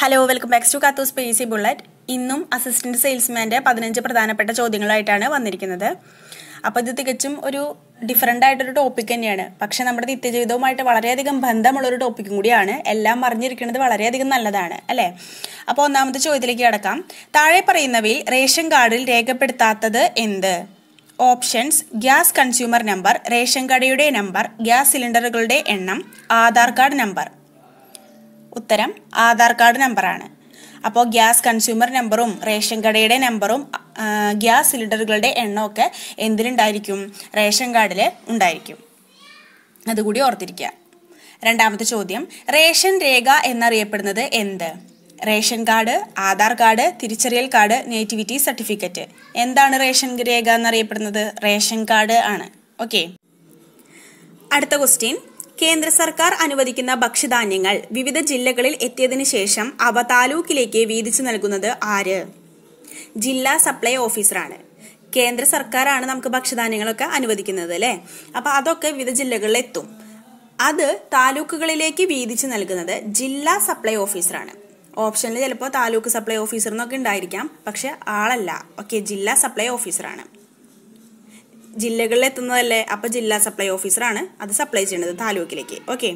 hello welcome back to കത്തൂസ് പേസി bullet ഇന്നും അസിസ്റ്റന്റ് സെയിൽസ്മാന്റെ പതിനഞ്ച് പ്രധാനപ്പെട്ട ചോദ്യങ്ങളായിട്ടാണ് വന്നിരിക്കുന്നത് അപ്പൊ ഇത് തികച്ചും ഒരു ഡിഫറെന്റ് ആയിട്ടൊരു ടോപ്പിക് തന്നെയാണ് പക്ഷെ നമ്മുടെ നിത്യജീവിതവുമായിട്ട് വളരെയധികം ബന്ധമുള്ളൊരു ടോപ്പിക്കും കൂടിയാണ് എല്ലാം അറിഞ്ഞിരിക്കുന്നത് വളരെയധികം നല്ലതാണ് അല്ലേ അപ്പൊ ഒന്നാമത്തെ ചോദ്യത്തിലേക്ക് കിടക്കാം താഴെ പറയുന്നവയിൽ റേഷൻ കാർഡിൽ രേഖപ്പെടുത്താത്തത് എന്ത് options gas consumer number ration കടയുടെ നമ്പർ ഗ്യാസ് സിലിണ്ടറുകളുടെ എണ്ണം ആധാർ കാർഡ് നമ്പർ ഉത്തരം ആധാർ കാർഡ് നമ്പറാണ് അപ്പോൾ ഗ്യാസ് കൺസ്യൂമർ നമ്പറും റേഷൻ കടയുടെ നമ്പറും ഗ്യാസ് സിലിണ്ടറുകളുടെ എണ്ണമൊക്കെ എന്തിനുണ്ടായിരിക്കും റേഷൻ കാർഡിൽ ഉണ്ടായിരിക്കും അതുകൂടി ഓർത്തിരിക്കുക രണ്ടാമത്തെ ചോദ്യം റേഷൻ രേഖ എന്നറിയപ്പെടുന്നത് എന്ത് റേഷൻ കാർഡ് ആധാർ കാർഡ് തിരിച്ചറിയൽ കാർഡ് നേറ്റിവിറ്റി സർട്ടിഫിക്കറ്റ് എന്താണ് റേഷൻ രേഖ എന്നറിയപ്പെടുന്നത് റേഷൻ കാർഡ് ആണ് ഓക്കെ അടുത്ത ക്വസ്റ്റ്യൻ കേന്ദ്ര സർക്കാർ അനുവദിക്കുന്ന ഭക്ഷ്യധാന്യങ്ങൾ വിവിധ ജില്ലകളിൽ എത്തിയതിനു ശേഷം അവ താലൂക്കിലേക്ക് വീതിച്ചു നൽകുന്നത് ആര് ജില്ലാ സപ്ലൈ ഓഫീസറാണ് കേന്ദ്ര സർക്കാരാണ് നമുക്ക് ഭക്ഷ്യധാന്യങ്ങളൊക്കെ അനുവദിക്കുന്നത് അല്ലേ അപ്പൊ അതൊക്കെ വിവിധ ജില്ലകളിൽ എത്തും അത് താലൂക്കുകളിലേക്ക് വീതിച്ചു നൽകുന്നത് ജില്ലാ സപ്ലൈ ഓഫീസറാണ് ഓപ്ഷനിൽ ചിലപ്പോൾ താലൂക്ക് സപ്ലൈ ഓഫീസർ എന്നൊക്കെ ഉണ്ടായിരിക്കാം പക്ഷെ ആളല്ല ഓക്കെ ജില്ലാ സപ്ലൈ ഓഫീസറാണ് ജില്ലകളിൽ എത്തുന്നതല്ലേ അപ്പോൾ ജില്ലാ സപ്ലൈ ഓഫീസറാണ് അത് സപ്ലൈ ചെയ്യുന്നത് താലൂക്കിലേക്ക് ഓക്കെ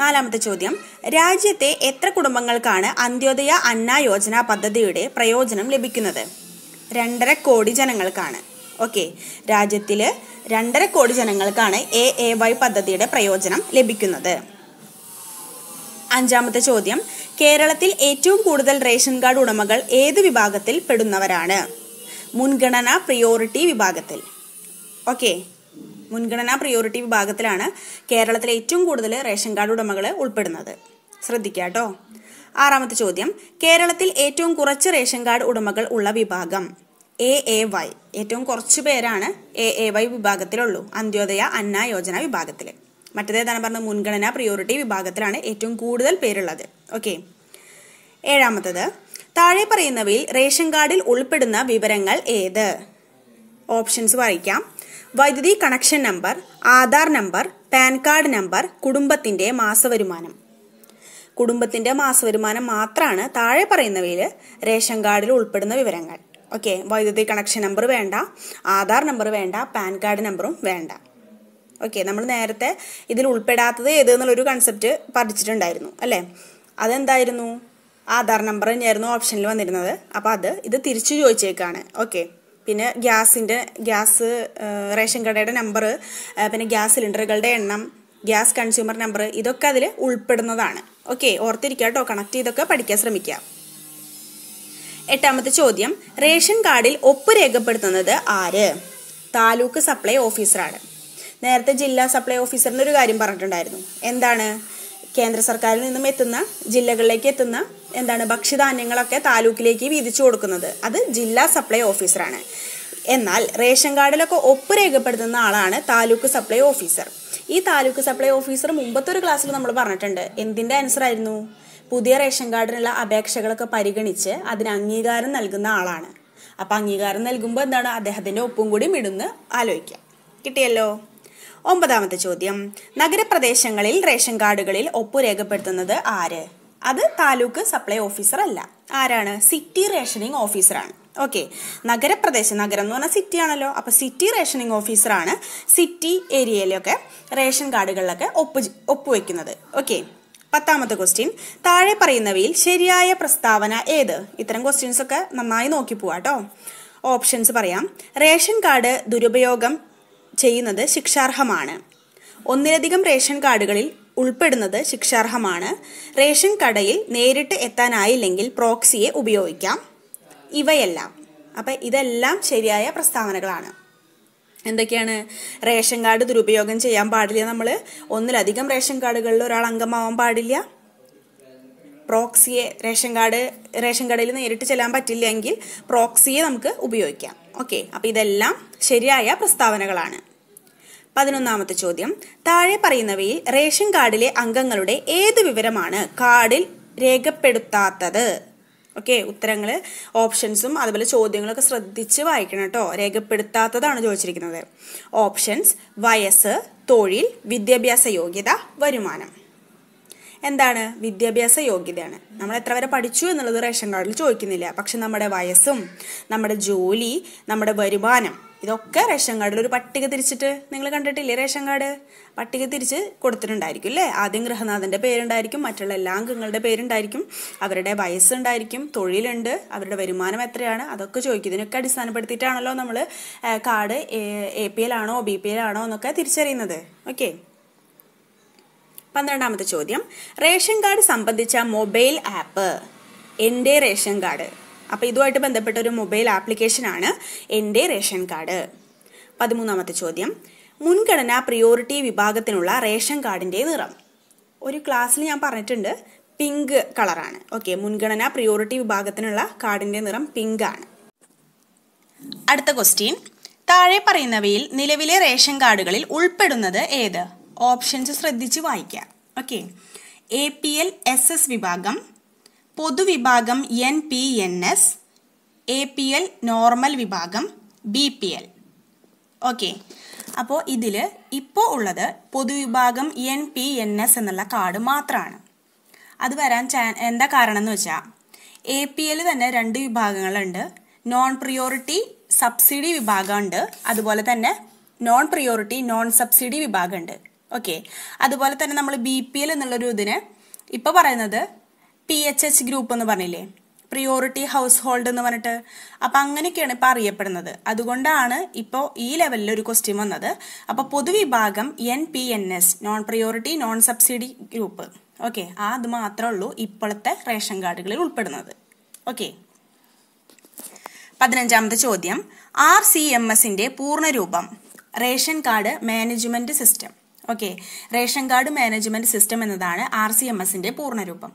നാലാമത്തെ ചോദ്യം രാജ്യത്തെ എത്ര കുടുംബങ്ങൾക്കാണ് അന്ത്യോദയ അന്ന യോജന പദ്ധതിയുടെ പ്രയോജനം ലഭിക്കുന്നത് രണ്ടര കോടി ജനങ്ങൾക്കാണ് ഓക്കെ രാജ്യത്തില് രണ്ടര കോടി ജനങ്ങൾക്കാണ് എ എ വൈ പദ്ധതിയുടെ പ്രയോജനം ലഭിക്കുന്നത് അഞ്ചാമത്തെ ചോദ്യം കേരളത്തിൽ ഏറ്റവും കൂടുതൽ റേഷൻ കാർഡ് ഉടമകൾ ഏത് വിഭാഗത്തിൽ പെടുന്നവരാണ് മുൻഗണന പ്രിയോറിറ്റി വിഭാഗത്തിൽ ഓക്കെ മുൻഗണനാ പ്രയോറിറ്റി വിഭാഗത്തിലാണ് കേരളത്തിലെ ഏറ്റവും കൂടുതൽ റേഷൻ കാർഡ് ഉടമകൾ ഉൾപ്പെടുന്നത് ശ്രദ്ധിക്കുക കേട്ടോ ആറാമത്തെ ചോദ്യം കേരളത്തിൽ ഏറ്റവും കുറച്ച് റേഷൻ കാർഡ് ഉടമകൾ ഉള്ള വിഭാഗം എ എ വൈ ഏറ്റവും കുറച്ച് പേരാണ് എ എ വൈ വിഭാഗത്തിലുള്ളൂ അന്ത്യോദയ അന്ന യോജന വിഭാഗത്തിൽ മറ്റേതാണ് പറഞ്ഞ മുൻഗണനാ പ്രിയോറിറ്റി വിഭാഗത്തിലാണ് ഏറ്റവും കൂടുതൽ പേരുള്ളത് ഓക്കെ ഏഴാമത്തത് താഴെ പറയുന്നവയിൽ റേഷൻ കാർഡിൽ ഉൾപ്പെടുന്ന വിവരങ്ങൾ ഏത് ഓപ്ഷൻസ് വായിക്കാം വൈദ്യുതി connection number Aadhaar number PAN card number കുടുംബത്തിൻ്റെ മാസവരുമാനം കുടുംബത്തിൻ്റെ മാസവരുമാനം മാത്രമാണ് താഴെ പറയുന്നവയിൽ റേഷൻ കാർഡിൽ ഉൾപ്പെടുന്ന വിവരങ്ങൾ ഓക്കെ വൈദ്യുതി കണക്ഷൻ നമ്പർ വേണ്ട ആധാർ നമ്പർ വേണ്ട പാൻ കാർഡ് നമ്പറും വേണ്ട ഓക്കെ നമ്മൾ നേരത്തെ ഇതിൽ ഉൾപ്പെടാത്തത് ഏത് എന്നുള്ളൊരു കൺസെപ്റ്റ് പഠിച്ചിട്ടുണ്ടായിരുന്നു അല്ലേ അതെന്തായിരുന്നു ആധാർ നമ്പർ തന്നെയായിരുന്നു ഓപ്ഷനിൽ വന്നിരുന്നത് അപ്പോൾ അത് ഇത് തിരിച്ചു ചോദിച്ചേക്കാണ് ഓക്കെ പിന്നെ ഗ്യാസിൻ്റെ ഗ്യാസ് റേഷൻ കടയുടെ നമ്പർ പിന്നെ ഗ്യാസ് സിലിണ്ടറുകളുടെ എണ്ണം ഗ്യാസ് കൺസ്യൂമർ നമ്പർ ഇതൊക്കെ അതിൽ ഉൾപ്പെടുന്നതാണ് ഓക്കെ ഓർത്തിരിക്കുക കേട്ടോ കണക്ട് ചെയ്തൊക്കെ പഠിക്കാൻ ശ്രമിക്കുക എട്ടാമത്തെ ചോദ്യം റേഷൻ കാർഡിൽ ഒപ്പ് രേഖപ്പെടുത്തുന്നത് ആര് താലൂക്ക് സപ്ലൈ ഓഫീസറാണ് നേരത്തെ ജില്ലാ സപ്ലൈ ഓഫീസറിൻ്റെ ഒരു കാര്യം പറഞ്ഞിട്ടുണ്ടായിരുന്നു എന്താണ് കേന്ദ്ര സർക്കാരിൽ നിന്നും എത്തുന്ന ജില്ലകളിലേക്ക് എത്തുന്ന എന്താണ് ഭക്ഷ്യധാന്യങ്ങളൊക്കെ താലൂക്കിലേക്ക് വീതിച്ചു കൊടുക്കുന്നത് അത് ജില്ലാ സപ്ലൈ ഓഫീസറാണ് എന്നാൽ റേഷൻ കാർഡിലൊക്കെ ഒപ്പ് രേഖപ്പെടുത്തുന്ന ആളാണ് താലൂക്ക് സപ്ലൈ ഓഫീസർ ഈ താലൂക്ക് സപ്ലൈ ഓഫീസർ മുമ്പത്തെ ഒരു ക്ലാസ്സിൽ നമ്മൾ പറഞ്ഞിട്ടുണ്ട് എന്തിൻ്റെ ആൻസർ ആയിരുന്നു പുതിയ റേഷൻ കാർഡിനുള്ള അപേക്ഷകളൊക്കെ പരിഗണിച്ച് അതിന് അംഗീകാരം നൽകുന്ന ആളാണ് അപ്പം അംഗീകാരം നൽകുമ്പോൾ എന്താണ് അദ്ദേഹത്തിൻ്റെ ഒപ്പും കൂടി ഇടുന്ന് ആലോചിക്കാം കിട്ടിയല്ലോ ഒമ്പതാമത്തെ ചോദ്യം നഗരപ്രദേശങ്ങളിൽ റേഷൻ കാർഡുകളിൽ ഒപ്പ് രേഖപ്പെടുത്തുന്നത് ആര് അത് താലൂക്ക് സപ്ലൈ ഓഫീസർ അല്ല ആരാണ് സിറ്റി റേഷനിങ് ഓഫീസറാണ് ഓക്കെ നഗരപ്രദേശം നഗരം എന്ന് പറഞ്ഞാൽ സിറ്റി ആണല്ലോ അപ്പോൾ സിറ്റി റേഷനിങ് ഓഫീസറാണ് സിറ്റി ഏരിയയിലൊക്കെ റേഷൻ കാർഡുകളിലൊക്കെ ഒപ്പ് ഒപ്പുവെക്കുന്നത് ഓക്കെ പത്താമത്തെ ക്വസ്റ്റ്യൻ താഴെ പറയുന്നവയിൽ ശരിയായ പ്രസ്താവന ഏത് ഇത്തരം ക്വസ്റ്റ്യൻസ് ഒക്കെ നന്നായി നോക്കി പോവാട്ടോ ഓപ്ഷൻസ് പറയാം റേഷൻ കാർഡ് ദുരുപയോഗം ചെയ്യുന്നത് ശിക്ഷാർഹമാണ് ഒന്നിലധികം റേഷൻ കാർഡുകളിൽ ഉൾപ്പെടുന്നത് ശിക്ഷാർഹമാണ് റേഷൻ കടയിൽ നേരിട്ട് എത്താനായില്ലെങ്കിൽ പ്രോക്സിയെ ഉപയോഗിക്കാം ഇവയെല്ലാം അപ്പം ഇതെല്ലാം ശരിയായ പ്രസ്താവനകളാണ് എന്തൊക്കെയാണ് റേഷൻ കാർഡ് ദുരുപയോഗം ചെയ്യാൻ പാടില്ല നമ്മൾ ഒന്നിലധികം റേഷൻ കാർഡുകളിൽ ഒരാൾ അംഗമാവാൻ പാടില്ല പ്രോക്സിയെ റേഷൻ കാർഡ് റേഷൻ കടയിൽ നേരിട്ട് ചെല്ലാൻ പറ്റില്ലെങ്കിൽ പ്രോക്സിയെ നമുക്ക് ഉപയോഗിക്കാം ഓക്കെ അപ്പോൾ ഇതെല്ലാം ശരിയായ പ്രസ്താവനകളാണ് പതിനൊന്നാമത്തെ ചോദ്യം താഴെ പറയുന്നവയിൽ റേഷൻ കാർഡിലെ അംഗങ്ങളുടെ ഏത് വിവരമാണ് കാർഡിൽ രേഖപ്പെടുത്താത്തത് ഓക്കെ ഉത്തരങ്ങൾ ഓപ്ഷൻസും അതുപോലെ ചോദ്യങ്ങളൊക്കെ ശ്രദ്ധിച്ച് വായിക്കണം കേട്ടോ രേഖപ്പെടുത്താത്തതാണ് ചോദിച്ചിരിക്കുന്നത് ഓപ്ഷൻസ് വയസ്സ് തൊഴിൽ വിദ്യാഭ്യാസ യോഗ്യത വരുമാനം എന്താണ് വിദ്യാഭ്യാസ യോഗ്യതയാണ് നമ്മൾ എത്ര വരെ പഠിച്ചു എന്നുള്ളത് റേഷൻ കാർഡിൽ ചോദിക്കുന്നില്ല പക്ഷെ നമ്മുടെ വയസ്സും നമ്മുടെ ജോലി നമ്മുടെ വരുമാനം ഇതൊക്കെ റേഷൻ കാർഡിൽ ഒരു പട്ടിക തിരിച്ചിട്ട് നിങ്ങൾ കണ്ടിട്ടില്ലേ റേഷൻ കാർഡ് പട്ടിക തിരിച്ച് കൊടുത്തിട്ടുണ്ടായിരിക്കും അല്ലേ ആദ്യം ഗൃഹനാഥൻ്റെ പേരുണ്ടായിരിക്കും മറ്റുള്ള എല്ലാ അംഗങ്ങളുടെ പേരുണ്ടായിരിക്കും അവരുടെ വയസ്സുണ്ടായിരിക്കും തൊഴിലുണ്ട് അവരുടെ വരുമാനം എത്രയാണ് അതൊക്കെ ചോദിക്കും ഇതിനൊക്കെ അടിസ്ഥാനപ്പെടുത്തിയിട്ടാണല്ലോ നമ്മൾ കാർഡ് എ പി എൽ ആണോ ബി പി എൽ ആണോ എന്നൊക്കെ തിരിച്ചറിയുന്നത് ഓക്കെ പന്ത്രണ്ടാമത്തെ ചോദ്യം റേഷൻ കാർഡ് സംബന്ധിച്ച മൊബൈൽ ആപ്പ് എൻ്റെ റേഷൻ കാർഡ് അപ്പോൾ ഇതുമായിട്ട് ബന്ധപ്പെട്ട ഒരു മൊബൈൽ ആപ്ലിക്കേഷനാണ് എൻ്റെ റേഷൻ കാർഡ് പതിമൂന്നാമത്തെ ചോദ്യം മുൻഗണനാ പ്രിയോറിറ്റി വിഭാഗത്തിനുള്ള റേഷൻ കാർഡിൻ്റെ നിറം ഒരു ക്ലാസ്സിൽ ഞാൻ പറഞ്ഞിട്ടുണ്ട് പിങ്ക് കളറാണ് ഓക്കെ മുൻഗണനാ പ്രിയോറിറ്റി വിഭാഗത്തിനുള്ള കാർഡിൻ്റെ നിറം പിങ്ക് ആണ് അടുത്ത ക്വസ്റ്റ്യൻ താഴെ പറയുന്നവയിൽ നിലവിലെ റേഷൻ കാർഡുകളിൽ ഉൾപ്പെടുന്നത് ഏത് ഓപ്ഷൻസ് ശ്രദ്ധിച്ച് വായിക്കാം okay A P L S S വിഭാഗം പൊതുവിഭാഗം N P N S A P L normal വിഭാഗം ബി പി എൽ ഓക്കെ അപ്പോൾ ഇതിൽ ഇപ്പോൾ ഉള്ളത് പൊതുവിഭാഗം എൻ പി എൻ എസ് എന്നുള്ള കാർഡ് മാത്രമാണ് അത് വരാൻ ചാൻ എന്താ കാരണം എന്ന് വെച്ചാൽ എ പി എൽ തന്നെ രണ്ട് വിഭാഗങ്ങളുണ്ട് നോൺ പ്രിയോറിറ്റി സബ്സിഡി വിഭാഗമുണ്ട് അതുപോലെ തന്നെ നോൺ പ്രിയോറിറ്റി നോൺ സബ്സിഡി വിഭാഗമുണ്ട് ഓക്കെ അതുപോലെ തന്നെ നമ്മൾ ബി പി എൽ എന്നുള്ളൊരു ഇതിന് ഇപ്പോൾ പറയുന്നത് പി എച്ച് എച്ച് ഗ്രൂപ്പ് എന്ന് പറഞ്ഞില്ലേ പ്രിയോറിറ്റി ഹൗസ് ഹോൾഡ് എന്ന് പറഞ്ഞിട്ട് അപ്പം അങ്ങനെയൊക്കെയാണ് ഇപ്പം അറിയപ്പെടുന്നത് അതുകൊണ്ടാണ് ഇപ്പോൾ ഈ ലെവലിൽ ഒരു ക്വസ്റ്റ്യൻ വന്നത് അപ്പോൾ പൊതുവിഭാഗം N P N S non priority non subsidy group okay ആ അത് മാത്രമേ ഉള്ളൂ ഇപ്പോഴത്തെ റേഷൻ കാർഡുകളിൽ ഉൾപ്പെടുന്നത് ഓക്കെ പതിനഞ്ചാമത്തെ ചോദ്യം ആർ സി എം എസിൻ്റെ പൂർണ്ണരൂപം ration card management system okay ration card management system എന്നതാണ് ആർ സി എം എസിൻ്റെ പൂർണ്ണരൂപം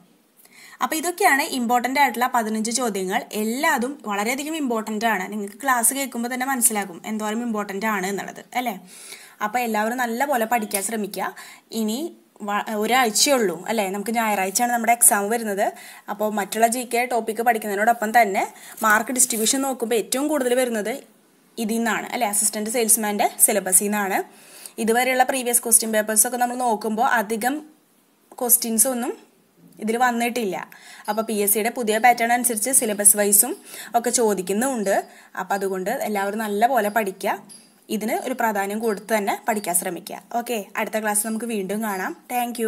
അപ്പോൾ ഇതൊക്കെയാണ് ഇമ്പോർട്ടൻ്റ് ആയിട്ടുള്ള പതിനഞ്ച് ചോദ്യങ്ങൾ എല്ലാതും വളരെയധികം ഇമ്പോർട്ടൻ്റ് ആണ് നിങ്ങൾക്ക് ക്ലാസ് കേൾക്കുമ്പോൾ തന്നെ മനസ്സിലാകും എന്തോരം ഇമ്പോർട്ടൻ്റ് ആണ് എന്നുള്ളത് അല്ലേ അപ്പോൾ എല്ലാവരും നല്ലപോലെ പഠിക്കാൻ ശ്രമിക്കുക ഇനി ഒരാഴ്ചയുള്ളൂ അല്ലേ നമുക്ക് ഞായറാഴ്ചയാണ് നമ്മുടെ എക്സാം വരുന്നത് അപ്പോൾ മറ്റുള്ള ജി കെ ടോപ്പിക്ക് പഠിക്കുന്നതിനോടൊപ്പം തന്നെ മാർക്ക് ഡിസ്ട്രിബ്യൂഷൻ നോക്കുമ്പോൾ ഏറ്റവും കൂടുതൽ വരുന്നത് ഇതിൽ നിന്നാണ് അല്ലെ അസിസ്റ്റന്റ് സെയിൽസ്മാൻ്റെ സിലബസിൽ നിന്നാണ് ഇതുവരെയുള്ള പ്രീവിയസ് ക്വസ്റ്റ്യൻ പേപ്പേഴ്സൊക്കെ നമ്മൾ നോക്കുമ്പോൾ അധികം ക്വസ്റ്റ്യൻസ് ഒന്നും ഇതിൽ വന്നിട്ടില്ല അപ്പോൾ പി എസ് സിയുടെ പുതിയ പാറ്റേൺ അനുസരിച്ച് സിലബസ് വൈസും ഒക്കെ ചോദിക്കുന്നുണ്ട് അപ്പോൾ അതുകൊണ്ട് എല്ലാവരും നല്ല പോലെ പഠിക്കുക ഇതിന് ഒരു പ്രാധാന്യം കൊടുത്ത് തന്നെ പഠിക്കാൻ ശ്രമിക്കുക ഓക്കെ അടുത്ത ക്ലാസ് നമുക്ക് വീണ്ടും കാണാം താങ്ക്